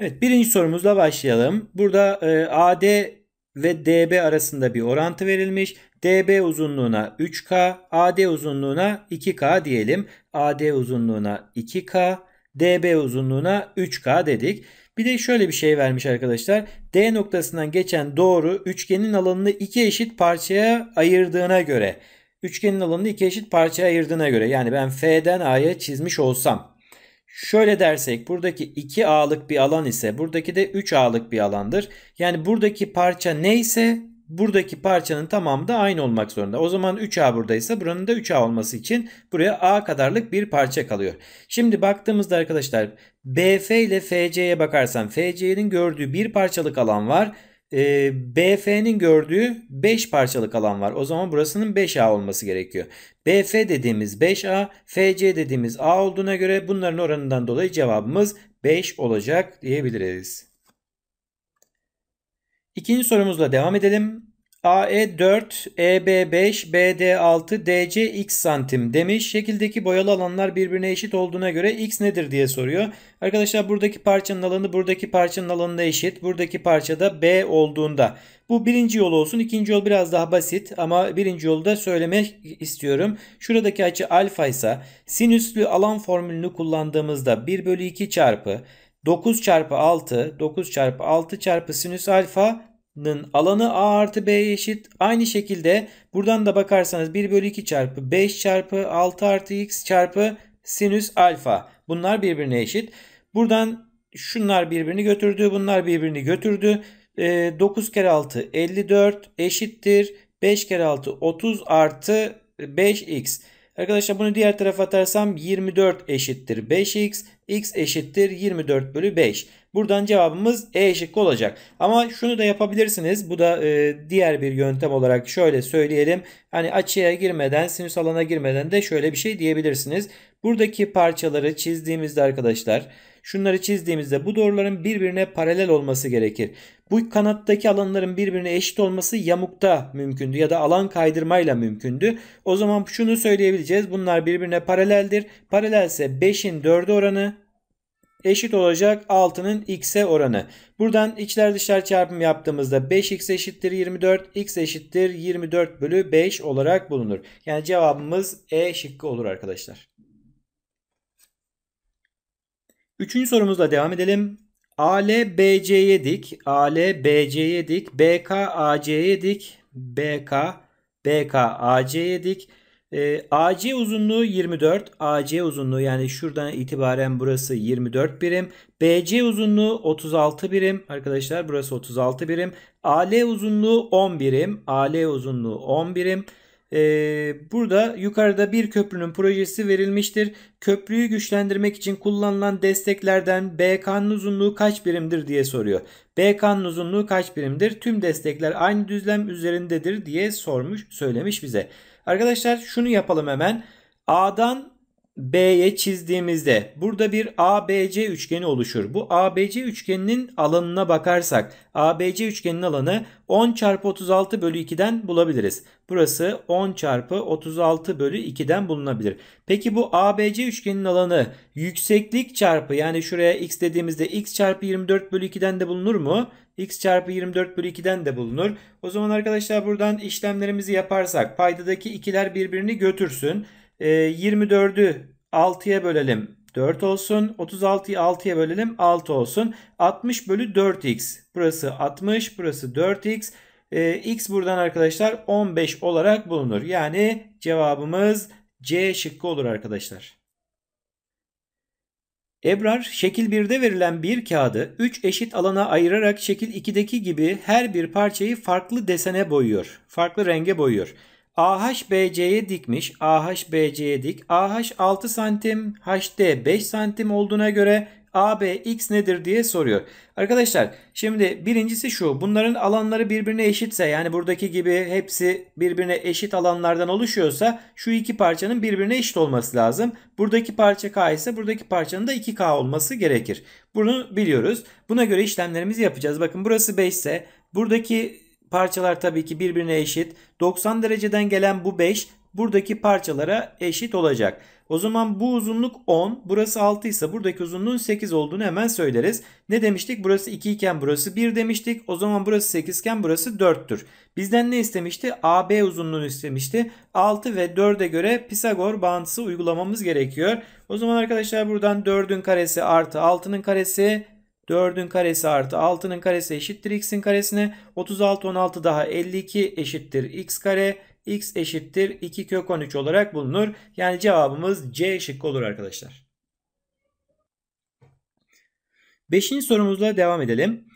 Evet birinci sorumuzla başlayalım. Burada e, AD ve DB arasında bir orantı verilmiş. DB uzunluğuna 3K, AD uzunluğuna 2K diyelim. AD uzunluğuna 2K, DB uzunluğuna 3K dedik. Bir de şöyle bir şey vermiş arkadaşlar. D noktasından geçen doğru üçgenin alanını iki eşit parçaya ayırdığına göre. Üçgenin alanını iki eşit parçaya ayırdığına göre. Yani ben F'den A'ya çizmiş olsam Şöyle dersek buradaki 2A'lık bir alan ise buradaki de 3A'lık bir alandır. Yani buradaki parça neyse buradaki parçanın tamamı da aynı olmak zorunda. O zaman 3A buradaysa buranın da 3A olması için buraya A kadarlık bir parça kalıyor. Şimdi baktığımızda arkadaşlar BF ile FC'ye bakarsan FC'nin gördüğü bir parçalık alan var e, BF'nin gördüğü 5 parçalık alan var. O zaman burasının 5A olması gerekiyor. BF dediğimiz 5A, FC dediğimiz A olduğuna göre bunların oranından dolayı cevabımız 5 olacak diyebiliriz. İkinci sorumuzla devam edelim. AE4, EB5, BD6, DC x santim demiş. Şekildeki boyalı alanlar birbirine eşit olduğuna göre x nedir diye soruyor. Arkadaşlar buradaki parçanın alanı buradaki parçanın alanına eşit. Buradaki parçada B olduğunda. Bu birinci yol olsun. İkinci yol biraz daha basit ama birinci yolu da söylemek istiyorum. Şuradaki açı alfa ise sinüslü alan formülünü kullandığımızda 1 bölü 2 çarpı 9 çarpı 6, 9 çarpı 6 çarpı sinüs alfa alanı a artı b eşit. Aynı şekilde buradan da bakarsanız 1 bölü 2 çarpı 5 çarpı 6 artı x çarpı sinüs alfa. Bunlar birbirine eşit. Buradan şunlar birbirini götürdü. Bunlar birbirini götürdü. E, ee, 9 kere 6 54 eşittir. 5 kere 6 30 artı 5x. Arkadaşlar bunu diğer tarafa atarsam 24 eşittir 5x. x eşittir 24 bölü 5. Buradan cevabımız E şıkkı olacak. Ama şunu da yapabilirsiniz. Bu da e, diğer bir yöntem olarak şöyle söyleyelim. Hani açıya girmeden sinüs alana girmeden de şöyle bir şey diyebilirsiniz. Buradaki parçaları çizdiğimizde arkadaşlar... Şunları çizdiğimizde bu doğruların birbirine paralel olması gerekir. Bu kanattaki alanların birbirine eşit olması yamukta mümkündü ya da alan kaydırmayla mümkündü. O zaman şunu söyleyebileceğiz. Bunlar birbirine paraleldir. Paralelse 5'in 4'e oranı eşit olacak 6'nın x'e oranı. Buradan içler dışlar çarpım yaptığımızda 5x eşittir 24, x eşittir 24 bölü 5 olarak bulunur. Yani cevabımız E şıkkı olur arkadaşlar. Üçüncü sorumuzla devam edelim. AL BC'ye dik. AL BC'ye dik. BK AC'ye dik. BK BK dik. E, ee, AC uzunluğu 24. AC uzunluğu yani şuradan itibaren burası 24 birim. BC uzunluğu 36 birim. Arkadaşlar burası 36 birim. AL uzunluğu 10 birim. AL uzunluğu 10 birim. Ee, burada yukarıda bir köprünün projesi verilmiştir. Köprüyü güçlendirmek için kullanılan desteklerden BK'nın uzunluğu kaç birimdir diye soruyor. BK'nın uzunluğu kaç birimdir? Tüm destekler aynı düzlem üzerindedir diye sormuş, söylemiş bize. Arkadaşlar şunu yapalım hemen. A'dan B'ye çizdiğimizde burada bir ABC üçgeni oluşur. Bu ABC üçgeninin alanına bakarsak ABC üçgenin alanı 10 çarpı 36 bölü 2'den bulabiliriz. Burası 10 çarpı 36 bölü 2'den bulunabilir. Peki bu ABC üçgenin alanı yükseklik çarpı yani şuraya x dediğimizde x çarpı 24 bölü 2'den de bulunur mu? x çarpı 24 bölü 2'den de bulunur. O zaman arkadaşlar buradan işlemlerimizi yaparsak paydadaki ikiler birbirini götürsün. E, 24'ü 6'ya bölelim 4 olsun. 36'yı 6'ya bölelim 6 olsun. 60 bölü 4x. Burası 60 burası 4x. E, ee, x buradan arkadaşlar 15 olarak bulunur. Yani cevabımız C şıkkı olur arkadaşlar. Ebrar şekil 1'de verilen bir kağıdı 3 eşit alana ayırarak şekil 2'deki gibi her bir parçayı farklı desene boyuyor. Farklı renge boyuyor. AHBC'ye dikmiş. AHBC'ye dik. AH 6 santim, HD 5 santim olduğuna göre ABX nedir diye soruyor. Arkadaşlar şimdi birincisi şu bunların alanları birbirine eşitse yani buradaki gibi hepsi birbirine eşit alanlardan oluşuyorsa şu iki parçanın birbirine eşit olması lazım. Buradaki parça K ise buradaki parçanın da 2K olması gerekir. Bunu biliyoruz. Buna göre işlemlerimizi yapacağız. Bakın burası 5 ise buradaki parçalar tabii ki birbirine eşit. 90 dereceden gelen bu 5 buradaki parçalara eşit olacak. O zaman bu uzunluk 10, burası 6 ise buradaki uzunluğun 8 olduğunu hemen söyleriz. Ne demiştik? Burası 2 iken burası 1 demiştik. O zaman burası 8 iken burası 4'tür. Bizden ne istemişti? AB uzunluğunu istemişti. 6 ve 4'e göre Pisagor bağıntısı uygulamamız gerekiyor. O zaman arkadaşlar buradan 4'ün karesi artı 6'nın karesi 4'ün karesi artı 6'nın karesi eşittir x'in karesine. 36 16 daha 52 eşittir x kare. x eşittir 2 kök 13 olarak bulunur. Yani cevabımız C şıkkı olur arkadaşlar. Beşinci sorumuzla devam edelim.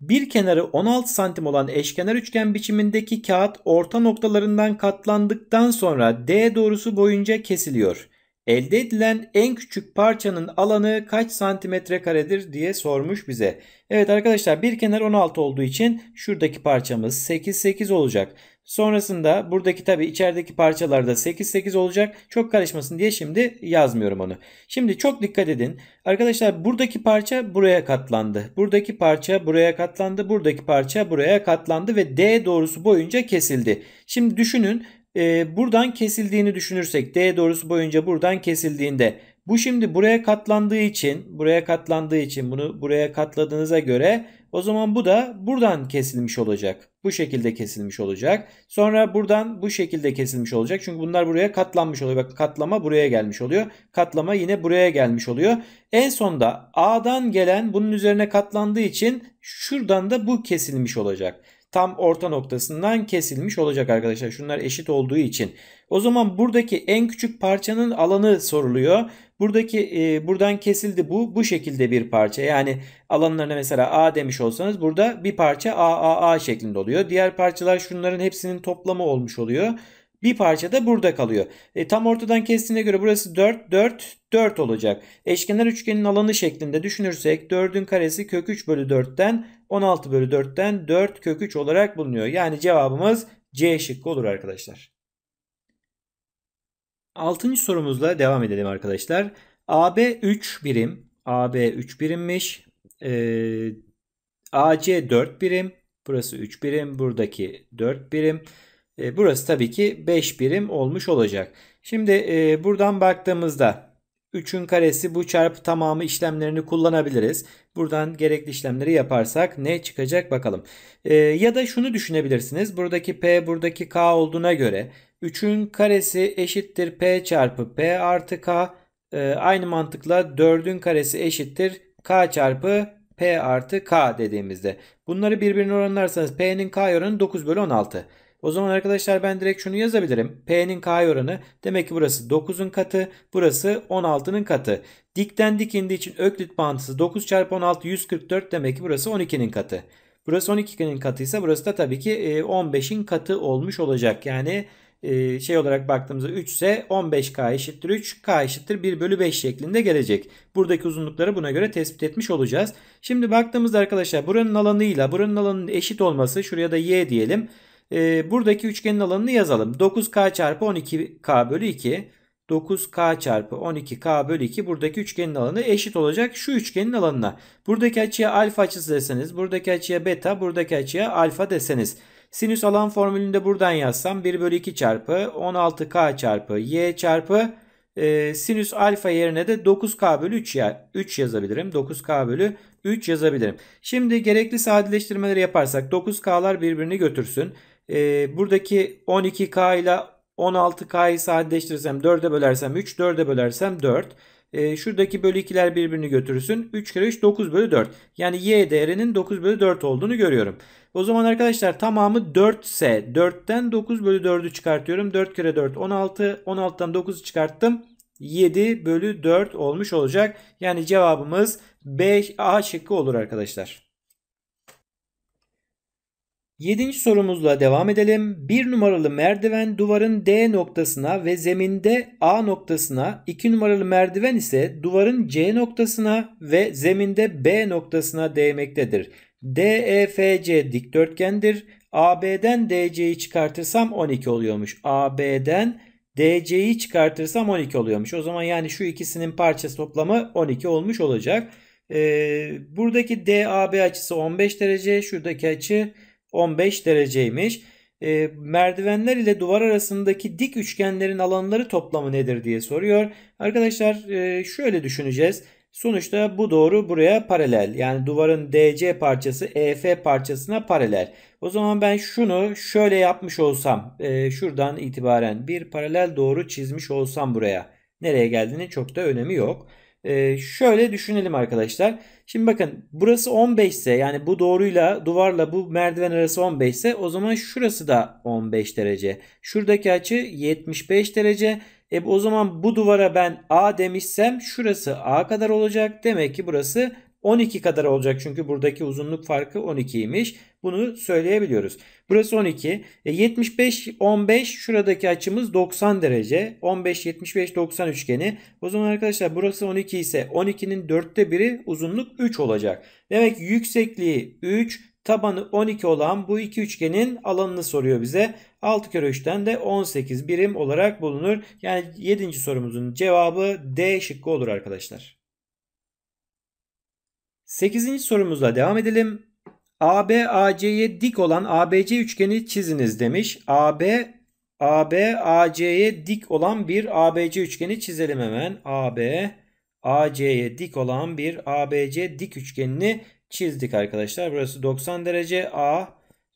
Bir kenarı 16 santim olan eşkenar üçgen biçimindeki kağıt orta noktalarından katlandıktan sonra D doğrusu boyunca kesiliyor. Elde edilen en küçük parçanın alanı kaç santimetre karedir diye sormuş bize. Evet arkadaşlar bir kenar 16 olduğu için şuradaki parçamız 8 8 olacak. Sonrasında buradaki tabi içerideki parçalarda 8 8 olacak. Çok karışmasın diye şimdi yazmıyorum onu. Şimdi çok dikkat edin. Arkadaşlar buradaki parça buraya katlandı. Buradaki parça buraya katlandı. Buradaki parça buraya katlandı ve D doğrusu boyunca kesildi. Şimdi düşünün e, buradan kesildiğini düşünürsek D doğrusu boyunca buradan kesildiğinde bu şimdi buraya katlandığı için buraya katlandığı için bunu buraya katladığınıza göre o zaman bu da buradan kesilmiş olacak. Bu şekilde kesilmiş olacak. Sonra buradan bu şekilde kesilmiş olacak. Çünkü bunlar buraya katlanmış oluyor. Bak katlama buraya gelmiş oluyor. Katlama yine buraya gelmiş oluyor. En sonda A'dan gelen bunun üzerine katlandığı için şuradan da bu kesilmiş olacak tam orta noktasından kesilmiş olacak arkadaşlar. Şunlar eşit olduğu için. O zaman buradaki en küçük parçanın alanı soruluyor. Buradaki e, buradan kesildi bu bu şekilde bir parça. Yani alanlarına mesela A demiş olsanız burada bir parça A A A şeklinde oluyor. Diğer parçalar şunların hepsinin toplamı olmuş oluyor. Bir parça da burada kalıyor. E, tam ortadan kestiğine göre burası 4, 4, 4 olacak. Eşkenar üçgenin alanı şeklinde düşünürsek 4'ün karesi kök 3 bölü 4'ten 16 bölü 4'ten 4 kök 3 olarak bulunuyor. Yani cevabımız C şıkkı olur arkadaşlar. Altıncı sorumuzla devam edelim arkadaşlar. AB 3 birim. AB 3 birimmiş. Ee, AC 4 birim. Burası 3 birim. Buradaki 4 birim. E, burası tabii ki 5 birim olmuş olacak. Şimdi e, buradan baktığımızda 3'ün karesi bu çarpı tamamı işlemlerini kullanabiliriz. Buradan gerekli işlemleri yaparsak ne çıkacak bakalım. E, ya da şunu düşünebilirsiniz. Buradaki P buradaki K olduğuna göre 3'ün karesi eşittir P çarpı P artı K. aynı mantıkla 4'ün karesi eşittir K çarpı P artı K dediğimizde. Bunları birbirine oranlarsanız P'nin K oranı 9 bölü 16. O zaman arkadaşlar ben direkt şunu yazabilirim. P'nin K oranı demek ki burası 9'un katı burası 16'nın katı. Dikten dik indiği için öklit bağıntısı 9 çarpı 16 144 demek ki burası 12'nin katı. Burası 12'nin katı ise burası da tabii ki 15'in e, katı olmuş olacak. Yani e, şey olarak baktığımızda 3 ise 15K eşittir 3, K eşittir 1 bölü 5 şeklinde gelecek. Buradaki uzunlukları buna göre tespit etmiş olacağız. Şimdi baktığımızda arkadaşlar buranın alanıyla buranın alanının eşit olması şuraya da Y diyelim e, buradaki üçgenin alanını yazalım. 9K çarpı 12K bölü 2. 9K çarpı 12K bölü 2 buradaki üçgenin alanı eşit olacak şu üçgenin alanına. Buradaki açıya alfa açısı deseniz, buradaki açıya beta, buradaki açıya alfa deseniz. Sinüs alan formülünde buradan yazsam 1 bölü 2 çarpı 16K çarpı Y çarpı e, sinüs alfa yerine de 9K bölü 3, ya, 3 yazabilirim. 9K bölü 3 yazabilirim. Şimdi gerekli sadeleştirmeleri yaparsak 9K'lar birbirini götürsün. E, buradaki 12K ile 16K'yı sadeleştirirsem 4'e bölersem 3, 4'e bölersem 4. E, ee, şuradaki bölü 2'ler birbirini götürürsün. 3 kere 3 9 bölü 4. Yani y değerinin 9 bölü 4 olduğunu görüyorum. O zaman arkadaşlar tamamı 4 ise 4'ten 9 bölü 4'ü çıkartıyorum. 4 kere 4 16. 16'dan 9'u çıkarttım. 7 bölü 4 olmuş olacak. Yani cevabımız 5 A şıkkı olur arkadaşlar. Yedinci sorumuzla devam edelim. Bir numaralı merdiven duvarın D noktasına ve zeminde A noktasına, iki numaralı merdiven ise duvarın C noktasına ve zeminde B noktasına değmektedir. DEFC dikdörtgendir. AB'den DC'yi çıkartırsam 12 oluyormuş. AB'den DC'yi çıkartırsam 12 oluyormuş. O zaman yani şu ikisinin parçası toplamı 12 olmuş olacak. Ee, buradaki DAB açısı 15 derece, şuradaki açı 15 dereceymiş. E, merdivenler ile duvar arasındaki dik üçgenlerin alanları toplamı nedir diye soruyor. Arkadaşlar e, şöyle düşüneceğiz. Sonuçta bu doğru buraya paralel. Yani duvarın DC parçası EF parçasına paralel. O zaman ben şunu şöyle yapmış olsam e, şuradan itibaren bir paralel doğru çizmiş olsam buraya. Nereye geldiğinin çok da önemi yok. Ee, şöyle düşünelim arkadaşlar. Şimdi bakın burası 15 ise yani bu doğruyla duvarla bu merdiven arası 15 ise o zaman şurası da 15 derece. Şuradaki açı 75 derece. E o zaman bu duvara ben A demişsem şurası A kadar olacak. Demek ki burası 12 kadar olacak çünkü buradaki uzunluk farkı 12'ymiş. Bunu söyleyebiliyoruz. Burası 12. E 75 15 şuradaki açımız 90 derece. 15 75 90 üçgeni. O zaman arkadaşlar burası 12 ise 12'nin 4'te 1'i uzunluk 3 olacak. Demek ki yüksekliği 3 tabanı 12 olan bu iki üçgenin alanını soruyor bize. 6 kere 3'ten de 18 birim olarak bulunur. Yani 7. sorumuzun cevabı D şıkkı olur arkadaşlar. 8. sorumuzla devam edelim. AB AC'ye dik olan ABC üçgeni çiziniz demiş. AB AB AC'ye dik olan bir ABC üçgeni çizelim hemen. AB AC'ye dik olan bir ABC dik üçgenini çizdik arkadaşlar. Burası 90 derece A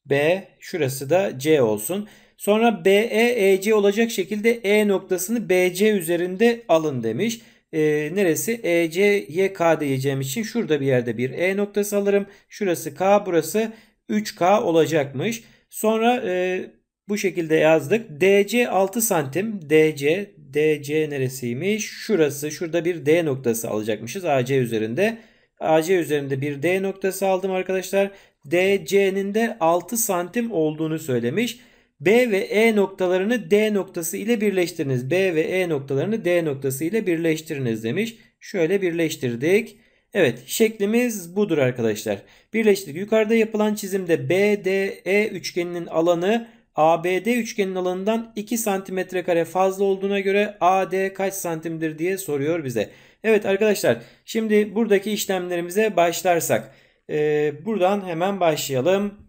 B şurası da C olsun. Sonra BE EC olacak şekilde E noktasını BC üzerinde alın demiş. Ee, e, neresi? EC'ye K diyeceğim için şurada bir yerde bir E noktası alırım. Şurası K burası 3K olacakmış. Sonra e, bu şekilde yazdık. DC 6 santim. DC DC neresiymiş? Şurası. Şurada bir D noktası alacakmışız AC üzerinde. AC üzerinde bir D noktası aldım arkadaşlar. DC'nin de 6 santim olduğunu söylemiş. B ve E noktalarını D noktası ile birleştiriniz. B ve E noktalarını D noktası ile birleştiriniz demiş. Şöyle birleştirdik. Evet şeklimiz budur arkadaşlar. Birleştirdik. Yukarıda yapılan çizimde BDE üçgeninin alanı ABD üçgeninin alanından 2 santimetre kare fazla olduğuna göre AD kaç santimdir diye soruyor bize. Evet arkadaşlar şimdi buradaki işlemlerimize başlarsak. Ee, buradan hemen başlayalım.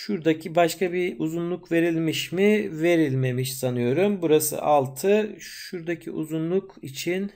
Şuradaki başka bir uzunluk verilmiş mi? Verilmemiş sanıyorum. Burası 6. Şuradaki uzunluk için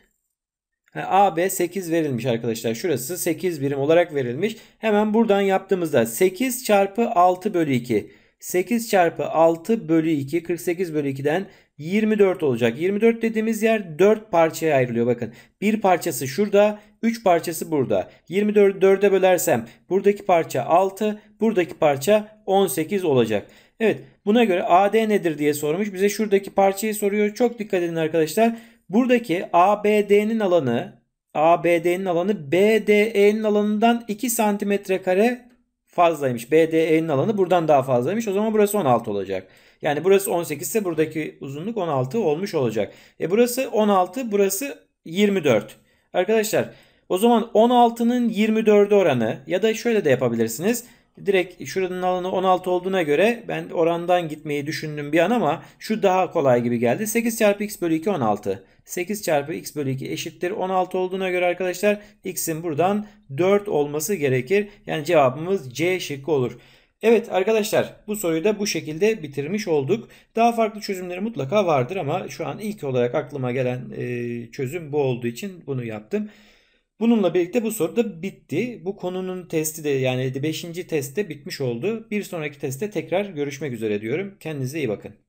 AB 8 verilmiş arkadaşlar. Şurası 8 birim olarak verilmiş. Hemen buradan yaptığımızda 8 çarpı 6 bölü 2. 8 çarpı 6 bölü 2 48 bölü 2'den 24 olacak. 24 dediğimiz yer 4 parçaya ayrılıyor bakın. Bir parçası şurada 3 parçası burada. 24'ü 4'e bölersem buradaki parça 6 buradaki parça 18 olacak. Evet buna göre AD nedir diye sormuş. Bize şuradaki parçayı soruyor. Çok dikkat edin arkadaşlar. Buradaki ABD'nin alanı ABD'nin alanı BDE'nin alanından 2 santimetre kare fazlaymış. BDE'nin alanı buradan daha fazlaymış. O zaman burası 16 olacak. Yani burası 18 ise buradaki uzunluk 16 olmuş olacak. E burası 16, burası 24. Arkadaşlar o zaman 16'nın 24'ü oranı ya da şöyle de yapabilirsiniz. Direkt şuranın alanı 16 olduğuna göre ben orandan gitmeyi düşündüm bir an ama şu daha kolay gibi geldi. 8 çarpı x bölü 2 16. 8 çarpı x bölü 2 eşittir 16 olduğuna göre arkadaşlar x'in buradan 4 olması gerekir. Yani cevabımız C şıkkı olur. Evet arkadaşlar bu soruyu da bu şekilde bitirmiş olduk. Daha farklı çözümleri mutlaka vardır ama şu an ilk olarak aklıma gelen e, çözüm bu olduğu için bunu yaptım. Bununla birlikte bu soru da bitti. Bu konunun testi de yani 5. testte bitmiş oldu. Bir sonraki testte tekrar görüşmek üzere diyorum. Kendinize iyi bakın.